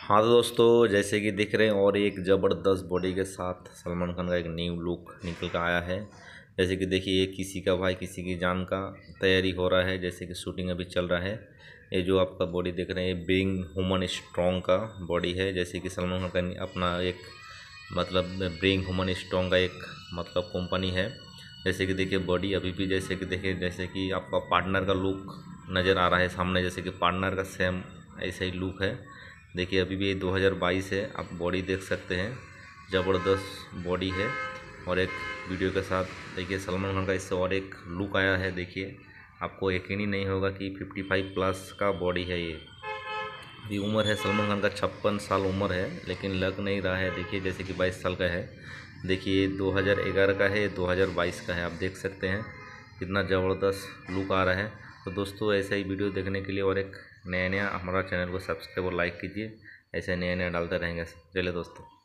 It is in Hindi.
हाँ तो दोस्तों जैसे कि दिख रहे हैं और एक ज़बरदस्त बॉडी के साथ सलमान खान का एक न्यू लुक निकल कर आया है जैसे कि देखिए किसी का भाई किसी की जान का तैयारी हो रहा है जैसे कि शूटिंग अभी चल रहा है ये जो आपका बॉडी देख रहे हैं ये बींग हुमन स्ट्रॉन्ग का बॉडी है जैसे कि सलमान खान का अपना एक मतलब ब्रिंग हुमन स्ट्रॉन्ग का एक मतलब कंपनी है जैसे कि देखिए बॉडी अभी भी जैसे कि देखिए जैसे कि आपका पार्टनर का लुक नज़र आ रहा है सामने जैसे कि पार्टनर का सेम ऐसा ही लुक है देखिए अभी भी 2022 है आप बॉडी देख सकते हैं ज़बरदस्त बॉडी है और एक वीडियो के साथ देखिए सलमान खान का इससे और एक लुक आया है देखिए आपको यकीन ही नहीं होगा कि 55 प्लस का बॉडी है ये अभी उम्र है सलमान खान का छप्पन साल उम्र है लेकिन लग नहीं रहा है देखिए जैसे कि बाईस साल का है देखिए 2011 का है दो का है आप देख सकते हैं कितना ज़बरदस्त लुक आ रहा है तो दोस्तों ऐसा ही वीडियो देखने के लिए और एक नया नया हमारा चैनल को सब्सक्राइब और लाइक कीजिए ऐसे नया नया डालते रहेंगे चले दोस्तों